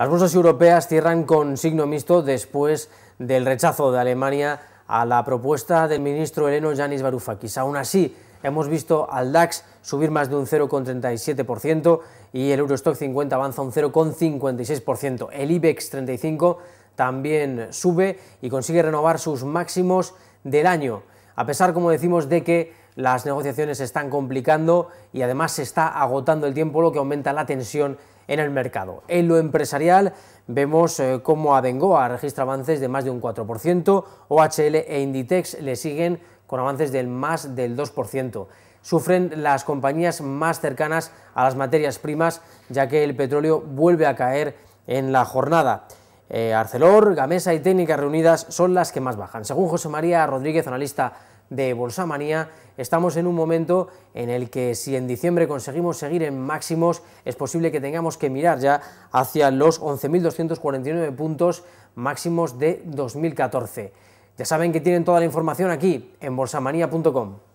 Las bolsas europeas cierran con signo mixto después del rechazo de Alemania a la propuesta del ministro heleno Yanis Varoufakis. Aún así, hemos visto al DAX subir más de un 0,37% y el Eurostock 50 avanza un 0,56%. El IBEX 35 también sube y consigue renovar sus máximos del año, a pesar, como decimos, de que las negociaciones se están complicando y además se está agotando el tiempo, lo que aumenta la tensión en el mercado. En lo empresarial vemos eh, cómo Abengoa registra avances de más de un 4%, OHL e Inditex le siguen con avances del más del 2% sufren las compañías más cercanas a las materias primas, ya que el petróleo vuelve a caer en la jornada. Eh, Arcelor, Gamesa y Técnica Reunidas son las que más bajan. Según José María Rodríguez, analista de Manía, estamos en un momento en el que si en diciembre conseguimos seguir en máximos, es posible que tengamos que mirar ya hacia los 11.249 puntos máximos de 2014. Ya saben que tienen toda la información aquí en bolsamanía.com.